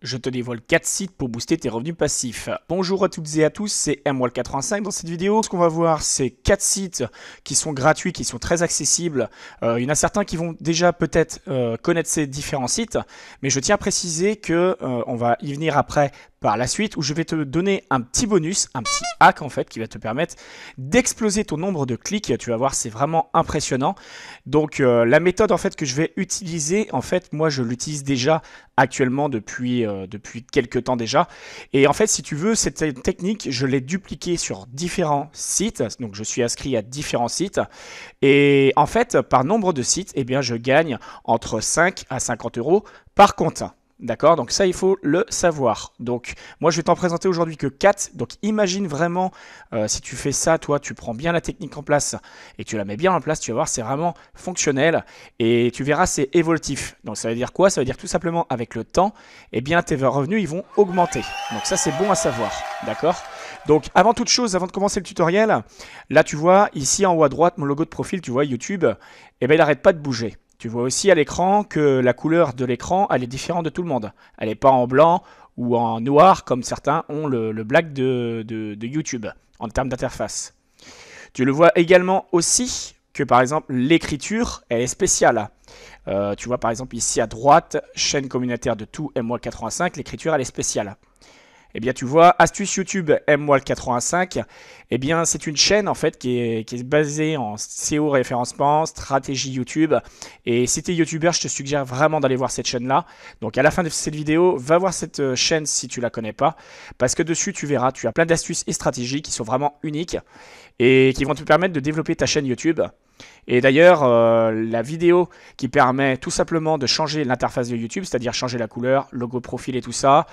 Je te dévoile 4 sites pour booster tes revenus passifs. Bonjour à toutes et à tous, c'est MWall85 dans cette vidéo. Ce qu'on va voir, c'est 4 sites qui sont gratuits, qui sont très accessibles. Euh, il y en a certains qui vont déjà peut-être euh, connaître ces différents sites, mais je tiens à préciser que euh, on va y venir après par la suite où je vais te donner un petit bonus, un petit hack en fait qui va te permettre d'exploser ton nombre de clics. Tu vas voir, c'est vraiment impressionnant. Donc euh, la méthode en fait que je vais utiliser, en fait moi je l'utilise déjà actuellement depuis, euh, depuis quelques temps déjà. Et en fait si tu veux, cette technique, je l'ai dupliquée sur différents sites. Donc je suis inscrit à différents sites. Et en fait par nombre de sites, eh bien je gagne entre 5 à 50 euros par compte. D'accord Donc ça, il faut le savoir. Donc moi, je vais t'en présenter aujourd'hui que 4. Donc imagine vraiment, euh, si tu fais ça, toi, tu prends bien la technique en place et tu la mets bien en place, tu vas voir, c'est vraiment fonctionnel et tu verras, c'est évolutif. Donc ça veut dire quoi Ça veut dire tout simplement, avec le temps, eh bien, tes revenus, ils vont augmenter. Donc ça, c'est bon à savoir. D'accord donc avant toute chose, avant de commencer le tutoriel, là tu vois ici en haut à droite mon logo de profil, tu vois YouTube, et eh ben il n'arrête pas de bouger. Tu vois aussi à l'écran que la couleur de l'écran, elle est différente de tout le monde. Elle n'est pas en blanc ou en noir comme certains ont le, black de, YouTube en termes d'interface. Tu le vois également aussi que par exemple l'écriture, elle est spéciale. Euh, tu vois par exemple ici à droite, chaîne communautaire de tout mw 85 l'écriture elle est spéciale. Eh bien, tu vois, astuce YouTube m 85, eh bien, c'est une chaîne en fait qui est, basée en SEO référencement, stratégie YouTube. Et si tu es YouTuber, je te suggère vraiment d'aller voir cette chaîne-là. Donc, à la fin de cette vidéo, va voir cette euh, chaîne si tu la connais pas, parce que dessus, tu verras, tu as plein d'astuces et stratégies qui sont vraiment uniques et qui vont te permettre de développer ta chaîne YouTube. Et d'ailleurs, euh, la vidéo qui permet tout simplement de changer l'interface de YouTube, c'est-à-dire changer la couleur, logo profil et tout ça,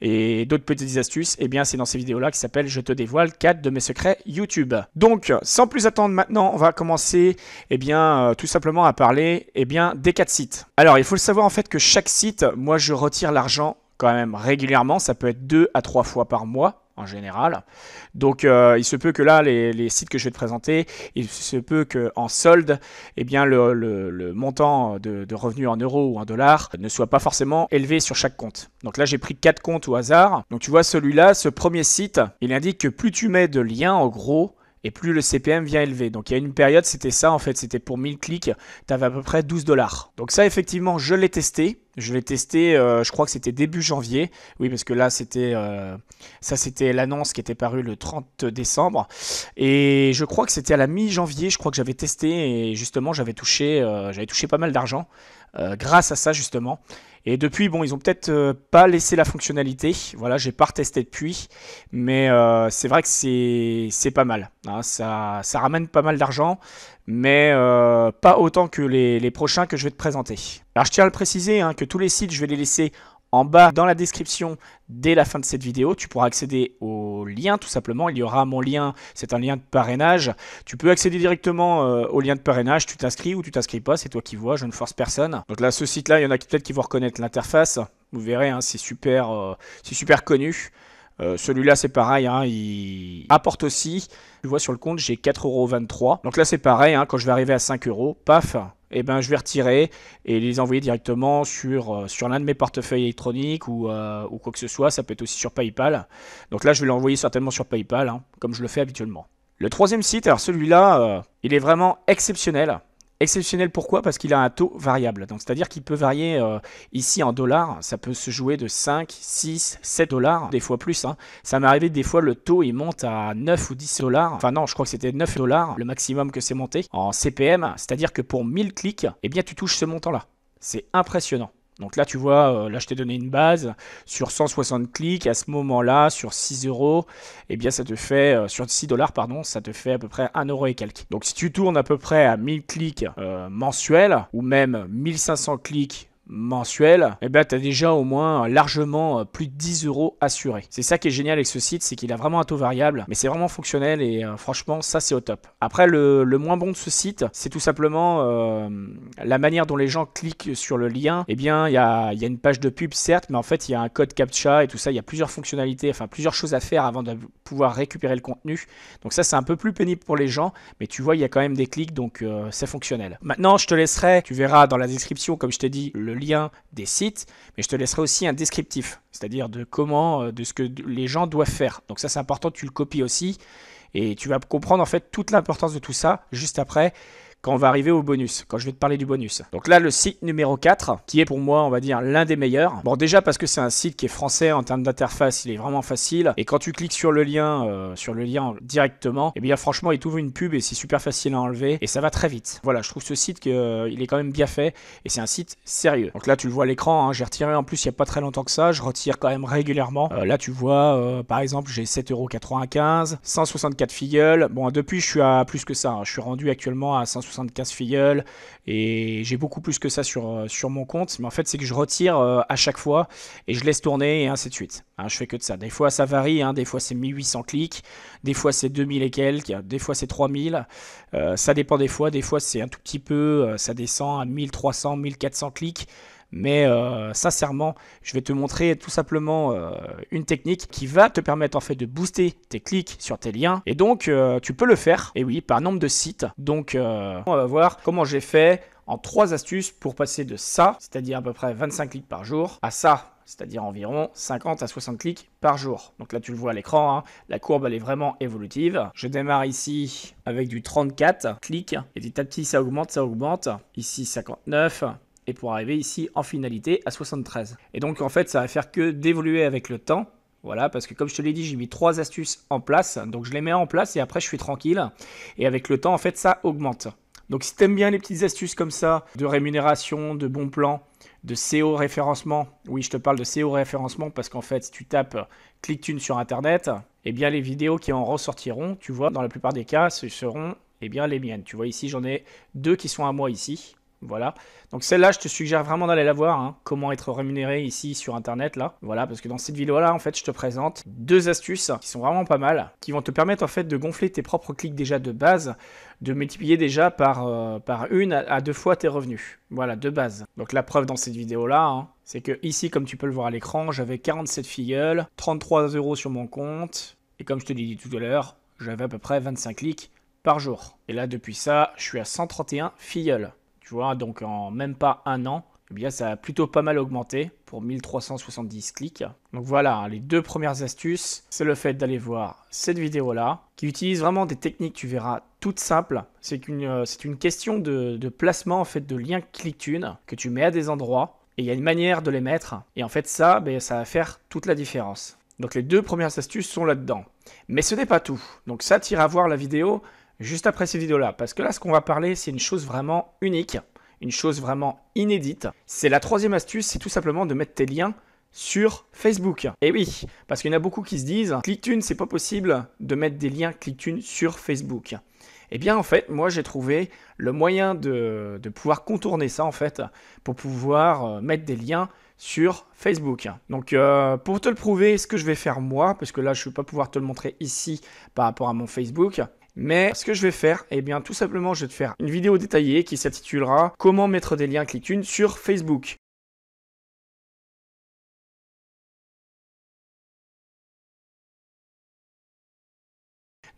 et d'autres petites astuces, eh bien c'est dans ces vidéos-là qui s'appelle Je te dévoile 4 de mes secrets YouTube. Donc, sans plus attendre maintenant, on va commencer eh bien, euh, tout simplement à parler eh bien, des 4 sites. Alors, il faut le savoir en fait que chaque site, moi je retire l'argent quand même régulièrement, ça peut être 2 à 3 fois par mois en général. Donc euh, il se peut que là, les, sites que je vais te présenter, il se peut en solde, eh bien, le, montant de, de, revenus en euros ou en dollars ne soit pas forcément élevé sur chaque compte. Donc là, j'ai pris quatre comptes au hasard. Donc tu vois, celui-là, ce premier site, il indique que plus tu mets de liens, en gros, et plus le CPM vient élevé. Donc il y a une période, c'était ça en fait, c'était pour 1000 clics, tu avais à peu près 12 dollars. Donc ça effectivement, je l'ai testé. Je l'ai testé, euh, je crois que c'était début janvier. Oui, parce que là, c'était euh, ça, c'était l'annonce qui était parue le 30 décembre. Et je crois que c'était à la mi-janvier, je crois que j'avais testé et justement, j'avais touché, euh, touché pas mal d'argent grâce à ça, justement. Et depuis, bon, ils ont peut-être pas laissé la fonctionnalité. Voilà, j'ai pas retesté depuis. Mais c'est vrai que c'est pas mal. Hein. Ça, ça ramène pas mal d'argent mais euh, pas autant que les, prochains que je vais te présenter. Alors je tiens à le préciser hein, que tous les sites, je vais les laisser en bas dans la description dès la fin de cette vidéo. Tu pourras accéder au lien tout simplement. Il y aura mon lien, c'est un lien de parrainage. Tu peux accéder directement euh, au lien de parrainage. Tu t'inscris ou tu t'inscris pas, c'est toi qui vois, je ne force personne. Donc là, ce site-là, il y en a peut-être qui vont reconnaître l'interface. Vous verrez, hein, c'est super, euh, super connu. Euh, celui-là, c'est pareil, hein, il apporte aussi. Tu vois, sur le compte, j'ai 4,23€. Donc là, c'est pareil, hein, quand je vais arriver à 5€, paf, eh ben, je vais retirer et les envoyer directement sur, euh, sur l'un de mes portefeuilles électroniques euh, ou, quoi que ce soit. Ça peut être aussi sur PayPal. Donc là, je vais l'envoyer certainement sur PayPal, hein, comme je le fais habituellement. Le troisième site, alors celui-là, il est vraiment exceptionnel. Exceptionnel pourquoi Parce qu'il a un taux variable. Donc c'est-à-dire qu'il peut varier euh, ici en dollars, ça peut se jouer de 5, 6, 7 dollars, des fois plus. Hein. Ça m'est arrivé des fois le taux il monte à 9 ou 10 dollars. Enfin non, je crois que c'était 9 dollars le maximum que c'est monté en CPM, c'est-à-dire que pour 1000 clics, eh bien tu touches ce montant-là. C'est impressionnant. Donc là, tu vois, euh, là, je t'ai donné une base. Sur 160 clics, à ce moment-là, sur 6 euros, eh bien, ça te fait, euh, sur 6 dollars, pardon, ça te fait à peu près 1 euro et quelques. Donc si tu tournes à peu près à 1000 clics euh, mensuels, ou même 1500 clics mensuel, eh ben, tu as déjà au moins largement euh, plus de 10 euros assurés. C'est ça qui est génial avec ce site, c'est qu'il a vraiment un taux variable, mais c'est vraiment fonctionnel et euh, franchement, ça c'est au top. Après, le, moins bon de ce site, c'est tout simplement euh, la manière dont les gens cliquent sur le lien. Eh bien, il y a, une page de pub, certes, mais en fait, il y a un code CAPTCHA et tout ça, il y a plusieurs fonctionnalités, enfin plusieurs choses à faire avant de pouvoir récupérer le contenu. Donc ça, c'est un peu plus pénible pour les gens, mais tu vois, il y a quand même des clics, donc c'est fonctionnel. Maintenant, je te laisserai, tu verras dans la description, comme je t'ai dit, le des sites, mais je te laisserai aussi un descriptif, c'est-à-dire de comment, euh, de ce que les gens doivent faire. Donc ça c'est important, tu le copies aussi, et tu vas comprendre en fait toute l'importance de tout ça juste après quand on va arriver au bonus, quand je vais te parler du bonus. Donc là, le site numéro 4, qui est pour moi, on va dire, l'un des meilleurs. Bon, déjà parce que c'est un site qui est français en termes d'interface, il est vraiment facile. Et quand tu cliques sur le lien, euh, sur le lien directement, et eh bien franchement, il t'ouvre une pub et c'est super facile à enlever et ça va très vite. Voilà, je trouve ce site qu'il euh, est quand même bien fait et c'est un site sérieux. Donc là, tu le vois à l'écran, hein, j'ai retiré en plus il n'y a pas très longtemps que ça, je retire quand même régulièrement. Euh, là, tu vois, par exemple, j'ai 7,95€, 164 filles. Bon, depuis, je suis à plus que ça, hein. je suis rendu actuellement à 164 75 filleuls, et j'ai beaucoup plus que ça sur, euh, sur mon compte, mais en fait c'est que je retire euh, à chaque fois, et je laisse tourner, et ainsi de suite. Hein, je fais que de ça. Des fois ça varie, hein. des fois c'est 1800 clics, des fois c'est 2000 et quelques, des fois c'est 3000, euh, ça dépend des fois, des fois c'est un tout petit peu, ça descend à 1300, 1400 clics, mais euh, sincèrement, je vais te montrer tout simplement euh, une technique qui va te permettre en fait de booster tes clics sur tes liens. Et donc, euh, tu peux le faire, et oui, par nombre de sites. Donc, on va voir comment j'ai fait en trois astuces pour passer de ça, c'est-à-dire à peu près 25 clics par jour, à ça, c'est-à-dire environ 50 à 60 clics par jour. Donc là, tu le vois à l'écran, hein. la courbe, elle est vraiment évolutive. Je démarre ici avec du 34 clics, et petit à petit, ça augmente, ça augmente. Ici, 59, et pour arriver ici en finalité à 73. Et donc en fait ça va faire que d'évoluer avec le temps. Voilà, parce que comme je te l'ai dit, j'ai mis trois astuces en place, donc je les mets en place et après je suis tranquille. Et avec le temps, en fait, ça augmente. Donc si t'aimes bien les petites astuces comme ça, de rémunération, de bons plans, de SEO référencement, oui je te parle de SEO référencement parce qu'en fait si tu tapes ClickTune sur internet, eh bien les vidéos qui en ressortiront, tu vois, dans la plupart des cas, ce seront eh bien les miennes. Tu vois ici j'en ai deux qui sont à moi ici. Voilà. Donc celle-là, je te suggère vraiment d'aller la voir. Hein. Comment être rémunéré ici sur Internet, là. Voilà, parce que dans cette vidéo-là, en fait, je te présente deux astuces qui sont vraiment pas mal, qui vont te permettre, en fait, de gonfler tes propres clics déjà de base, de multiplier déjà par, euh, par une à deux fois tes revenus. Voilà, de base. Donc la preuve dans cette vidéo-là, hein, c'est que ici, comme tu peux le voir à l'écran, j'avais 47 filleuls, 33 euros sur mon compte, et comme je te l'ai dit tout à l'heure, j'avais à peu près 25 clics par jour. Et là, depuis ça, je suis à 131 filleuls donc en même pas un an, eh bien ça a plutôt pas mal augmenté pour 1370 clics. Donc voilà, hein, les deux premières astuces, c'est le fait d'aller voir cette vidéo-là, qui utilise vraiment des techniques, tu verras, toutes simples. C'est une, euh, c'est une question de, placement, en fait, de liens clic-tune que tu mets à des endroits, et il y a une manière de les mettre, et en fait ça, ben, ça va faire toute la différence. Donc les deux premières astuces sont là-dedans. Mais ce n'est pas tout. Donc ça, tire à voir la vidéo juste après ces vidéo là parce que là, ce qu'on va parler, c'est une chose vraiment unique, une chose vraiment inédite. C'est la troisième astuce, c'est tout simplement de mettre tes liens sur Facebook. Et eh oui, parce qu'il y en a beaucoup qui se disent, ClickTune, c'est pas possible de mettre des liens ClickTune sur Facebook. Eh bien, en fait, moi, j'ai trouvé le moyen de, pouvoir contourner ça, en fait, pour pouvoir euh, mettre des liens sur Facebook. Donc, euh, pour te le prouver, ce que je vais faire moi, parce que là, je ne vais pas pouvoir te le montrer ici par rapport à mon Facebook, mais ce que je vais faire, eh bien tout simplement je vais te faire une vidéo détaillée qui s'intitulera Comment mettre des liens ClickTune sur Facebook.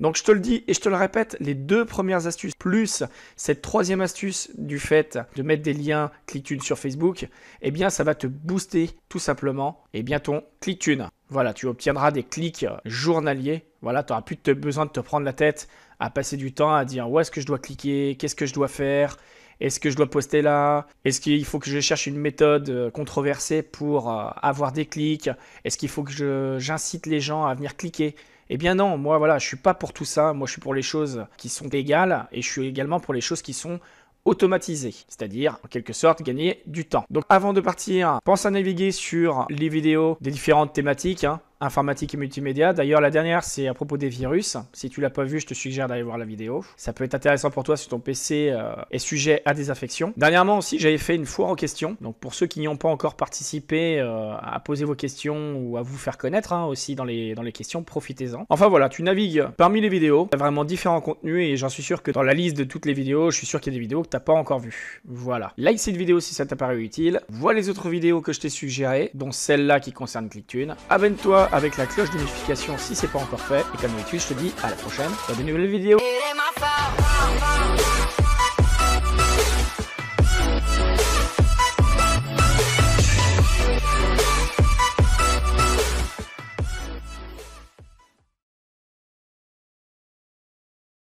Donc je te le dis et je te le répète, les deux premières astuces plus cette troisième astuce du fait de mettre des liens ClickTune sur Facebook, eh bien ça va te booster tout simplement et eh bien ton ClickTune. Voilà, tu obtiendras des clics journaliers voilà, tu n'auras plus besoin de te prendre la tête à passer du temps à dire où est-ce que je dois cliquer, qu'est-ce que je dois faire, est-ce que je dois poster là Est-ce qu'il faut que je cherche une méthode euh, controversée pour euh, avoir des clics Est-ce qu'il faut que j'incite les gens à venir cliquer Eh bien non, moi voilà, je suis pas pour tout ça. Moi je suis pour les choses qui sont égales, et je suis également pour les choses qui sont automatisées, c'est-à-dire en quelque sorte gagner du temps. Donc avant de partir, pense à naviguer sur les vidéos des différentes thématiques. Hein informatique et multimédia. D'ailleurs, la dernière, c'est à propos des virus. Si tu l'as pas vu, je te suggère d'aller voir la vidéo. Ça peut être intéressant pour toi si ton PC euh, est sujet à des infections. Dernièrement aussi, j'avais fait une foire aux questions. Donc pour ceux qui n'y ont pas encore participé, euh, à poser vos questions ou à vous faire connaître hein, aussi dans les, dans les questions, profitez-en. Enfin voilà, tu navigues parmi les vidéos. a vraiment différents contenus et j'en suis sûr que dans la liste de toutes les vidéos, je suis sûr qu'il y a des vidéos que tu n'as pas encore vues. Voilà. Like cette vidéo si ça t'a paru utile. Vois les autres vidéos que je t'ai suggérées, dont celle-là qui concerne ClickTune. Abonne-toi avec la cloche de notification si c'est pas encore fait. Et comme d'habitude, je te dis à la prochaine pour de nouvelles vidéos.